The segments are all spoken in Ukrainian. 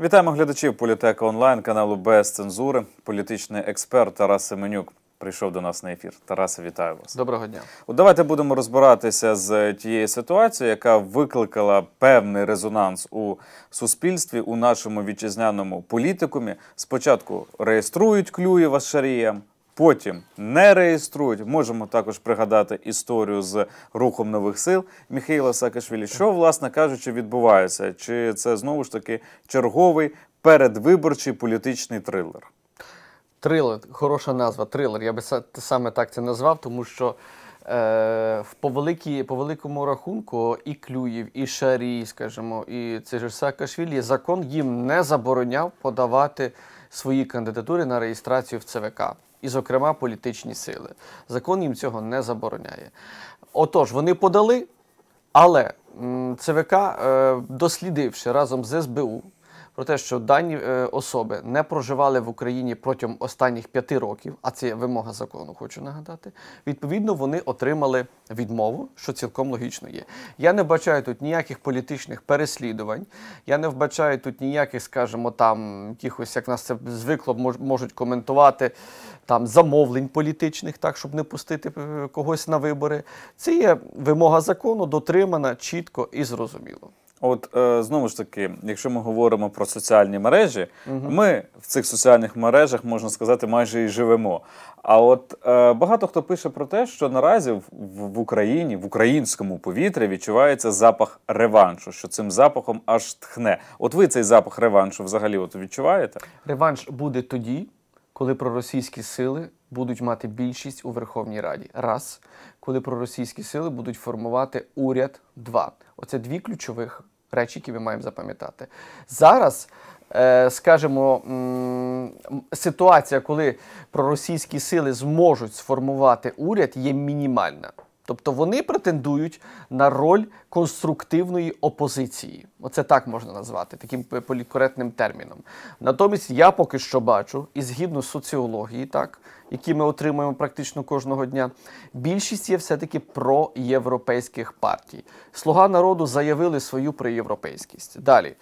Вітаємо глядачів політека онлайн каналу без цензури. Політичний експерт Тарас Семенюк прийшов до нас на ефір. Тарасе, вітаю вас. Доброго дня. От давайте будемо розбиратися з тією ситуацією, яка викликала певний резонанс у суспільстві у нашому вітчизняному політикумі. Спочатку реєструють Клюєва з Шарієм, Потім не реєструють. Можемо також пригадати історію з рухом нових сил Міхаїла Саакашвілі. Що, власне кажучи, відбувається? Чи це знову ж таки черговий передвиборчий політичний трилер? Трилер хороша назва. Трилер. Я би саме так це назвав, тому що. Е, в великій, по великому рахунку, і Клюїв, і Шарій, скажімо, і це ж Саакашвілі, закон їм не забороняв подавати свої кандидатури на реєстрацію в ЦВК і, зокрема, політичні сили. Закон їм цього не забороняє. Отож, вони подали, але ЦВК, е, дослідивши разом з СБУ про те, що дані е, особи не проживали в Україні протягом останніх п'яти років, а це вимога закону, хочу нагадати. Відповідно, вони отримали відмову, що цілком логічно є. Я не вбачаю тут ніяких політичних переслідувань, я не вбачаю тут ніяких, скажімо, там якихось, як нас це звикло, можуть коментувати там замовлень політичних, так щоб не пустити е, когось на вибори. Це є вимога закону, дотримана чітко і зрозуміло. От е, знову ж таки, якщо ми говоримо про соціальні мережі, угу. ми в цих соціальних мережах можна сказати майже і живемо. А от е, багато хто пише про те, що наразі в Україні, в українському повітрі відчувається запах реваншу, що цим запахом аж тхне. От ви цей запах реваншу взагалі от відчуваєте? Реванш буде тоді, коли проросійські сили будуть мати більшість у Верховній Раді. Раз, коли проросійські сили будуть формувати уряд. Два. Оце дві ключових речі, які ми маємо запам'ятати. Зараз, е, скажімо, ситуація, коли проросійські сили зможуть сформувати уряд, є мінімальна. Тобто вони претендують на роль конструктивної опозиції. Оце так можна назвати, таким політкоректним терміном. Натомість я поки що бачу, і згідно з соціології, так, які ми отримуємо практично кожного дня, більшість є все-таки проєвропейських партій. Слуга народу заявили свою проєвропейськість. Далі.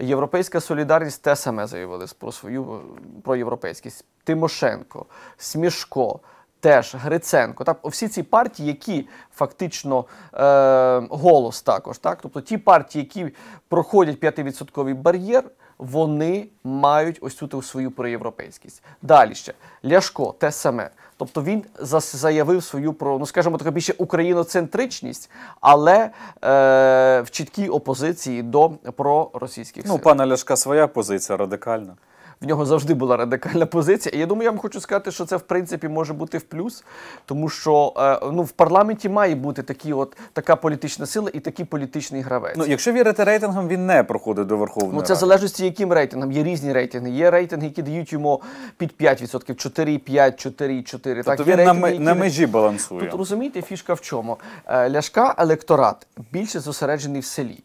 Європейська солідарність те саме заявили про свою проєвропейськість. Тимошенко, Смішко теж Гриценко. Так, всі ці партії, які фактично е, голос також, так, тобто ті партії, які проходять 5-відсотковий бар'єр. Вони мають ось цю свою проєвропейськість. Далі ще Ляшко те саме. Тобто він заявив свою про, ну скажімо так, більше україноцентричність, але е, в чіткій опозиції до проросійських ну, сил. Ну, пана Ляшка своя позиція радикальна в нього завжди була радикальна позиція. І я думаю, я вам хочу сказати, що це в принципі може бути в плюс, тому що е, ну в парламенті має бути такі, от така політична сила і такий політичний гравець. Ну, якщо вірити рейтингам, він не проходить до верховного Ну, це залежності, яким рейтингам Є різні рейтинги. Є рейтинги, які дають йому під 5%, 4,5, 4,4. Тобто він рейтинги, на, які... на межі балансує. Тут розумієте, фішка в чому? Е, Ляшка електорат більше зосереджений в селі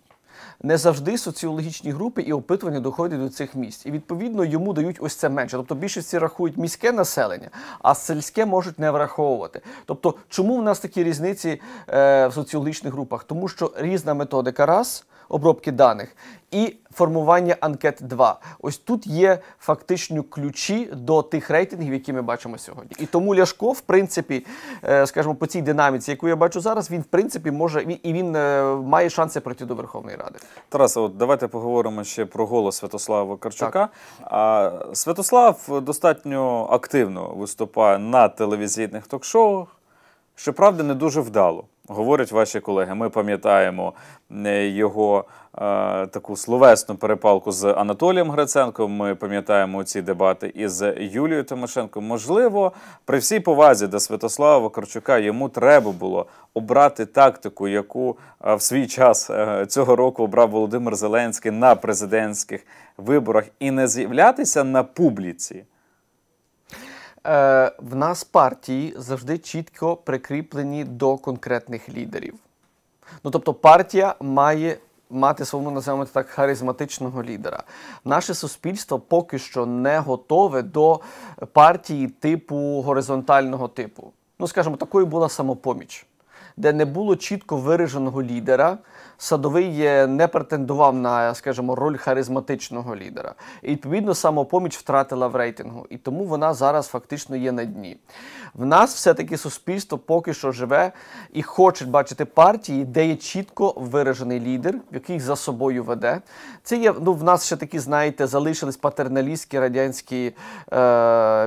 не завжди соціологічні групи і опитування доходять до цих місць. І відповідно йому дають ось це менше. Тобто більшості рахують міське населення, а сільське можуть не враховувати. Тобто, чому в нас такі різниці е, в соціологічних групах? Тому що різна методика раз обробки даних і формування анкет 2. Ось тут є фактично ключі до тих рейтингів, які ми бачимо сьогодні. І тому Ляшко, в принципі, е, скажімо, по цій динаміці, яку я бачу зараз, він в принципі може і він е, має шанси пройти до Верховної Ради. Тарас, от давайте поговоримо ще про голос Святослава Вакарчука. Святослав достатньо активно виступає на телевізійних ток-шоу. Щоправда, не дуже вдало, говорять ваші колеги. Ми пам'ятаємо е, його е, таку словесну перепалку з Анатолієм Гриценком. Ми пам'ятаємо ці дебати із Юлією Тимошенко. Можливо, при всій повазі до Святослава Вакарчука йому треба було обрати тактику, яку е, в свій час е, цього року обрав Володимир Зеленський на президентських виборах, і не з'являтися на публіці. Е, в нас партії завжди чітко прикріплені до конкретних лідерів. Ну тобто, партія має мати свого ну, називаємо так харизматичного лідера. Наше суспільство поки що не готове до партії типу горизонтального типу. Ну, скажімо, такою була самопоміч, де не було чітко вираженого лідера. Садовий е, не претендував на, скажімо, роль харизматичного лідера. І відповідно самопоміч втратила в рейтингу, і тому вона зараз фактично є на дні. В нас все-таки суспільство поки що живе і хоче бачити партії, де є чітко виражений лідер, який за собою веде. Це є ну в нас ще такі, знаєте, залишились патерналістські радянські е,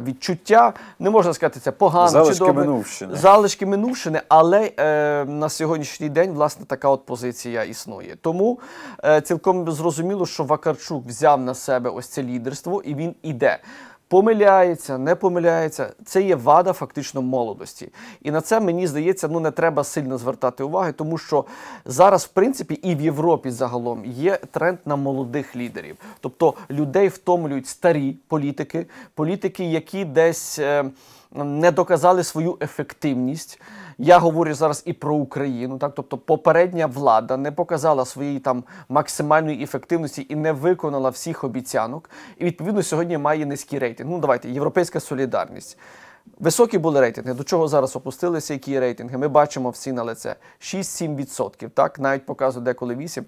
відчуття. Не можна сказати, це погано залишки чи добре. Минувшини. залишки минувшини, але е, на сьогоднішній день власне така от позиція своя існує. Тому е, цілком зрозуміло, що Вакарчук взяв на себе ось це лідерство, і він іде. Помиляється, не помиляється. Це є вада фактично молодості, і на це мені здається, ну не треба сильно звертати уваги, тому що зараз, в принципі, і в Європі загалом є тренд на молодих лідерів, тобто людей втомлюють старі політики, політики, які десь. Е, не доказали свою ефективність. Я говорю зараз і про Україну, так тобто попередня влада не показала своєї там максимальної ефективності і не виконала всіх обіцянок. І відповідно сьогодні має низький рейтинг. Ну давайте європейська солідарність. Високі були рейтинги. До чого зараз опустилися? Які рейтинги? Ми бачимо всі на лице 6-7%, так навіть показує деколи 8%.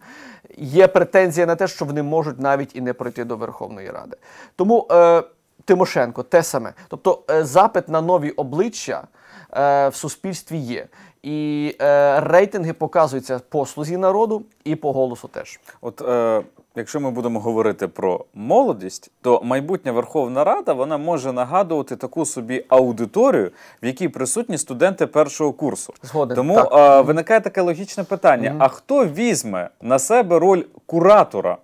Є претензія на те, що вони можуть навіть і не пройти до Верховної Ради. Тому. Е Тимошенко те саме. Тобто е, запит на нові обличчя е, в суспільстві є. І е, рейтинги показуються по слузі народу і по голосу теж. От е, якщо ми будемо говорити про молодість, то майбутня Верховна Рада вона може нагадувати таку собі аудиторію, в якій присутні студенти першого курсу. Згоден, Тому так. Е, виникає таке логічне питання: mm -hmm. а хто візьме на себе роль куратора?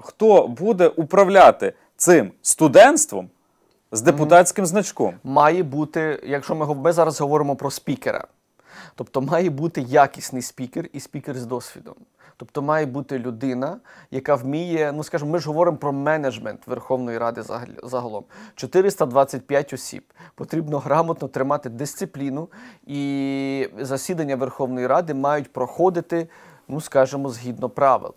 Хто буде управляти цим студентством? з депутатським значком. Має бути, якщо ми ми зараз говоримо про спікера. Тобто має бути якісний спікер і спікер з досвідом. Тобто має бути людина, яка вміє, ну скажімо, ми ж говоримо про менеджмент Верховної Ради загалом. 425 осіб. Потрібно грамотно тримати дисципліну, і засідання Верховної Ради мають проходити, ну скажімо, згідно правил.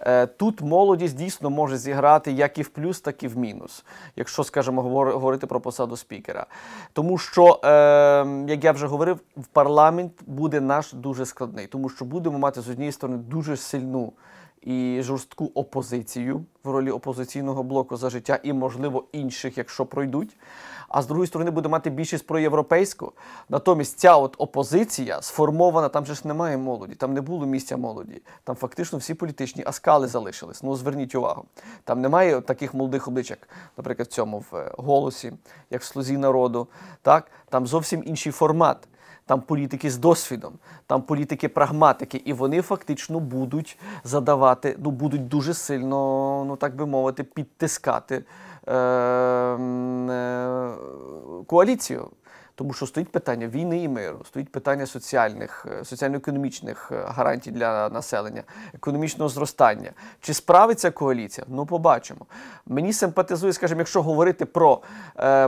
Е, тут молодість дійсно може зіграти як і в плюс, так і в мінус, якщо, скажімо, говорити про посаду спікера. Тому що, ем, як я вже говорив, в парламент буде наш дуже складний, тому що будемо мати з однієї сторони дуже сильну. І жорстку опозицію в ролі опозиційного блоку за життя, і можливо інших, якщо пройдуть а з другої сторони буде мати більшість проєвропейську. Натомість ця от опозиція сформована, там же ж немає молоді, там не було місця молоді. Там фактично всі політичні аскали залишились. Ну зверніть увагу. Там немає таких молодих облич, як, наприклад, в цьому в е, голосі, як в слузі народу. Так? Там зовсім інший формат. Там політики з досвідом, там політики-прагматики, і вони фактично будуть задавати, ну будуть дуже сильно, ну так би мовити, підтискати Ем, е, коаліцію. Тому що стоїть питання війни і миру, стоїть питання соціальних, е, соціально-економічних е, гарантій для населення, економічного зростання. Чи справиться коаліція? Ну, побачимо. Мені симпатизує, скажімо, якщо говорити про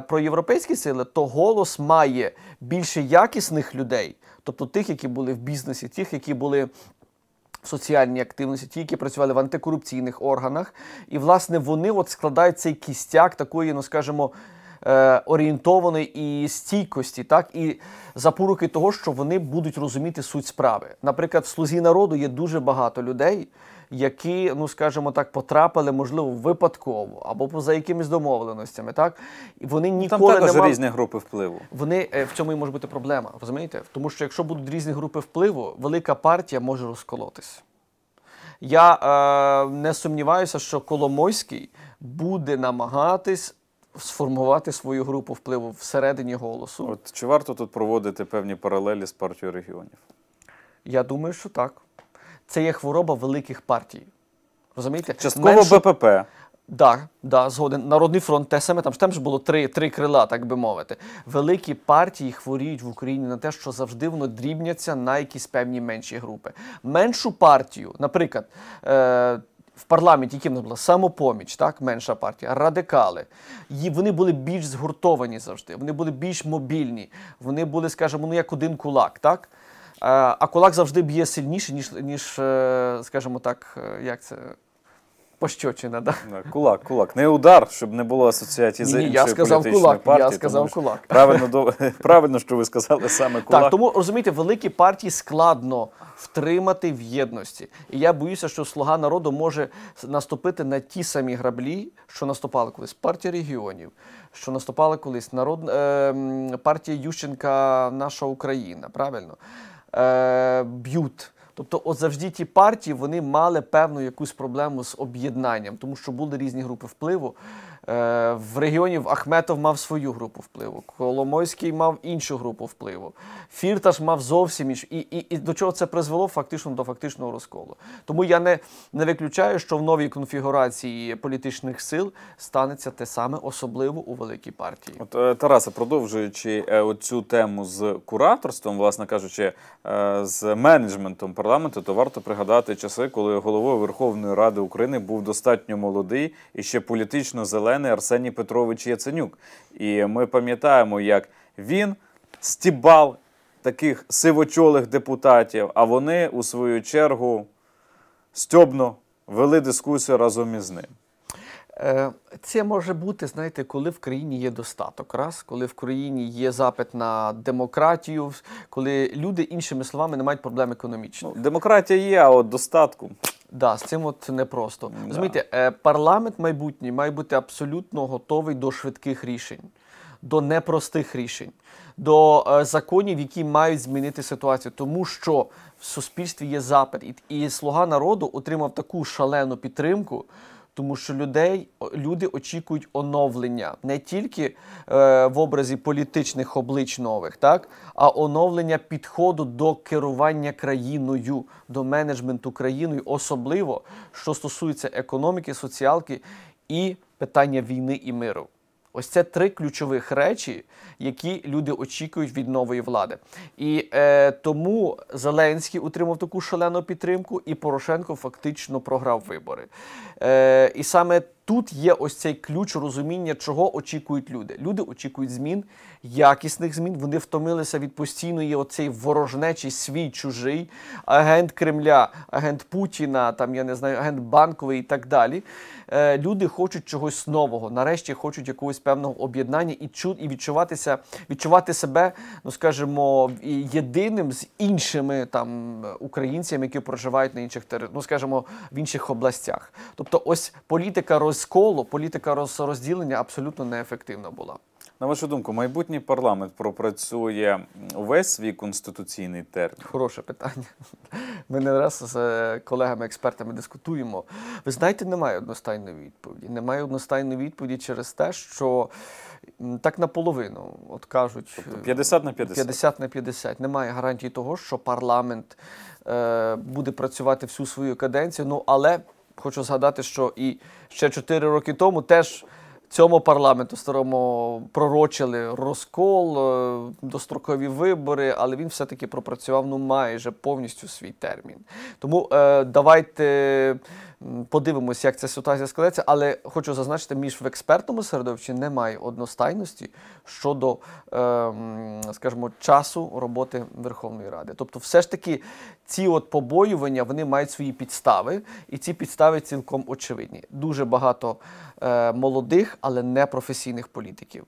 про європейські сили, то голос має більше якісних людей, тобто тих, які були в бізнесі, тих, які були Соціальні активності, ті, які працювали в антикорупційних органах, і власне вони от складають цей кістяк такої, ну скажімо, е, орієнтованої і стійкості, так і запоруки того, що вони будуть розуміти суть справи. Наприклад, в слузі народу є дуже багато людей, які, ну скажімо так, потрапили, можливо, випадково або поза якимись домовленостями. Так і вони ну, ніколи Там також не мав... різні групи впливу. Вони е, в цьому і може бути проблема, розумієте? Тому що якщо будуть різні групи впливу, велика партія може розколотись. Я е, не сумніваюся, що Коломойський буде намагатись. Сформувати свою групу впливу всередині голосу. От чи варто тут проводити певні паралелі з партією регіонів? Я думаю, що так це є хвороба великих партій. Розумієте? Частково Меншу... БПП. Да, да, згоден. Народний фронт, те саме там ж там ж було три три крила, так би мовити. Великі партії хворіють в Україні на те, що завжди воно дрібняться на якісь певні менші групи. Меншу партію, наприклад, е, в парламенті, яким була самопоміч, так, менша партія, радикали. І вони були більш згуртовані завжди, вони були більш мобільні, вони були, скажімо, ну як один кулак, так. Е, а кулак завжди б'є сильніше, ніж, ніж, е, скажімо так, е, як це. Пощочина, да. Кулак, кулак. Не удар, щоб не було асоціації з іншою політичною кулак, партією. Я сказав тому, кулак. Правильно, до правильно, що ви сказали саме кулак. Так, тому розумієте, великі партії складно втримати в єдності. І я боюся, що слуга народу може наступити на ті самі граблі, що наступали колись партія регіонів, що наступала колись народ, е, партія Ющенка, наша Україна. Правильно е, б'ют. Тобто, от завжди ті партії вони мали певну якусь проблему з об'єднанням, тому що були різні групи впливу. Е, в регіонів Ахметов мав свою групу впливу, Коломойський мав іншу групу впливу. Фірташ мав зовсім іншу. І і, і до чого це призвело фактично до фактичного розколу. Тому я не не виключаю, що в новій конфігурації політичних сил станеться те саме, особливо у великій партії. От е, Тараса, продовжуючи е, цю тему з кураторством, власне кажучи, з менеджментом парламенту, то варто пригадати часи, коли головою Верховної Ради України був достатньо молодий і ще політично зелений мене Арсеній Петрович Яценюк. І ми пам'ятаємо, як він стібав таких сивочолих депутатів, а вони у свою чергу стьобно вели дискусію разом із ним. Е, це може бути, знаєте, коли в країні є достаток, раз коли в країні є запит на демократію, коли люди іншими словами не мають проблем економічно. Ну, демократія є, а от достатку. Да, з цим от непросто. Да. Розумієте, е, парламент майбутній має бути абсолютно готовий до швидких рішень, до непростих рішень, до е, законів, які мають змінити ситуацію, тому що в суспільстві є запит, і слуга народу отримав таку шалену підтримку тому що людей люди очікують оновлення не тільки е, в образі політичних облич нових, так а оновлення підходу до керування країною, до менеджменту країною, особливо що стосується економіки, соціалки і питання війни і миру. Ось це три ключових речі, які люди очікують від нової влади. І е, тому Зеленський отримав таку шалену підтримку, і Порошенко фактично програв вибори. Е, І саме Тут є ось цей ключ розуміння, чого очікують люди. Люди очікують змін, якісних змін. Вони втомилися від постійної оцей ворожнечий свій чужий агент Кремля, агент Путіна, там я не знаю, агент банковий і так далі. Е, Люди хочуть чогось нового. Нарешті хочуть якогось певного об'єднання і чу і відчуватися, відчувати себе, ну скажімо, єдиним з іншими там українцями, які проживають на інших територіях, ну скажімо, в інших областях. Тобто, ось політика роз розколу, політика розрозділення абсолютно неефективна була. На вашу думку, майбутній парламент пропрацює увесь свій конституційний термін? Хороше питання. Ми не раз з е, колегами-експертами дискутуємо. Ви знаєте, немає одностайної відповіді. Немає одностайної відповіді через те, що так наполовину от кажуть тобто 50 на 50. 50 на 50. Немає гарантії того, що парламент е, буде працювати всю свою каденцію. Ну але Хочу згадати, що і ще 4 роки тому теж Цьому парламенту старому пророчили розкол, е, дострокові вибори, але він все-таки пропрацював ну майже повністю свій термін. Тому е, давайте подивимося, як ця ситуація складеться. Але хочу зазначити, між в експертному середовищі немає одностайності щодо, е, скажімо, часу роботи Верховної Ради. Тобто, все ж таки, ці от побоювання вони мають свої підстави, і ці підстави цілком очевидні. Дуже багато е, молодих але не професійних політиків,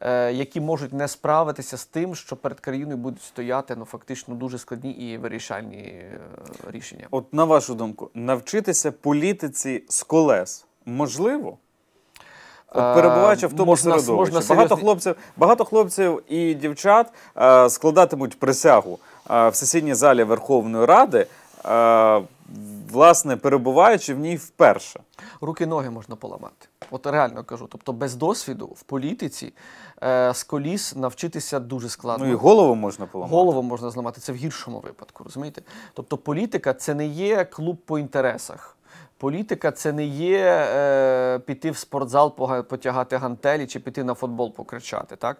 е, які можуть не справитися з тим, що перед країною будуть стояти ну фактично дуже складні і вирішальні е, рішення. От на вашу думку, навчитися політиці з колес можливо. От е, перебуваючи в тому можна, середовищі, можна серйозні... багато хлопців, багато хлопців і дівчат е, складатимуть присягу е, в сесійній залі Верховної Ради, е, власне перебуваючи в ній вперше, руки ноги можна поламати. От реально кажу, тобто без досвіду в політиці е, з коліс навчитися дуже складно. Ну і голову можна поламати. Голову можна зламати. Це в гіршому випадку, розумієте? Тобто політика це не є клуб по інтересах. Політика це не є е, піти в спортзал, потягати гантелі чи піти на футбол покричати. Так?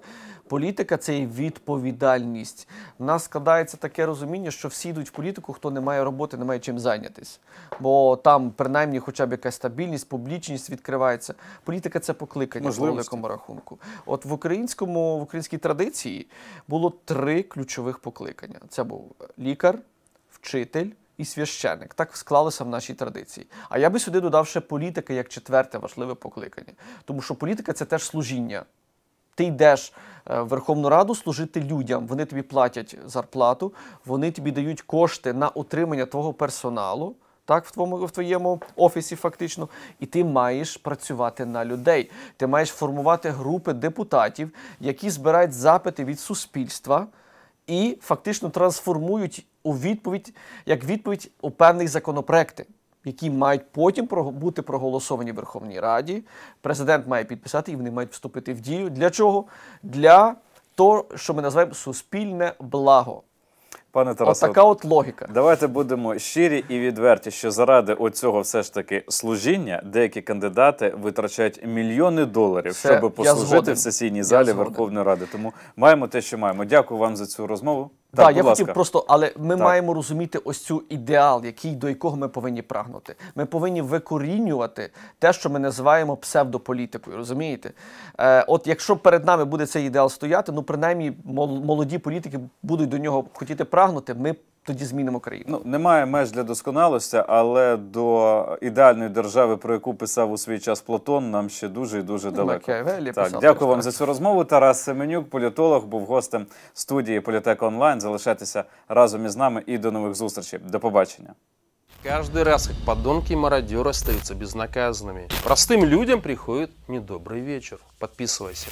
Політика це є відповідальність. У нас складається таке розуміння, що всі йдуть в політику, хто не має роботи, не має чим зайнятися. Бо там, принаймні, хоча б якась стабільність, публічність відкривається. Політика це покликання в великому рахунку. От в українському в українській традиції було три ключових покликання: це був лікар, вчитель і священник. Так склалося в нашій традиції. А я би сюди додав ще політика як четверте важливе покликання, тому що політика це теж служіння. Ти йдеш е, в Верховну Раду служити людям. Вони тобі платять зарплату, вони тобі дають кошти на отримання твого персоналу, так, в твоєму в твоєму офісі, фактично, і ти маєш працювати на людей. Ти маєш формувати групи депутатів, які збирають запити від суспільства і фактично трансформують у відповідь як відповідь у певних законопроекти, які мають потім бути проголосовані в Верховній Раді. Президент має підписати і вони мають вступити в дію. Для чого? Для того, що ми називаємо суспільне благо. Пане Тарасе, така от логіка. Давайте будемо щирі і відверті, що заради оцього все ж таки служіння деякі кандидати витрачають мільйони доларів, Все, щоб послужити в сесійній залі Верховної Ради. Тому маємо те, що маємо. Дякую вам за цю розмову. Так, так я ласка. хотів просто, але ми так. маємо розуміти ось цю ідеал, який до якого ми повинні прагнути. Ми повинні викорінювати те, що ми називаємо псевдополітикою. Розумієте? Е, От якщо перед нами буде цей ідеал стояти, ну принаймні молоді політики будуть до нього хотіти прагнути. Ми тоді змінимо країну. Ну немає меж для досконалості, але до ідеальної держави, про яку писав у свій час Платон, нам ще дуже і дуже ну, далеко. Ну, так, дякую вам за цю розмову. Тарас Семенюк, політолог, був гостем студії Політека онлайн. Залишайтеся разом із нами і до нових зустрічей. До побачення. Каждый раз, как подонки и мародеры остаются безнаказанными, простым людям приходит недобрый вечер. Подписывайся.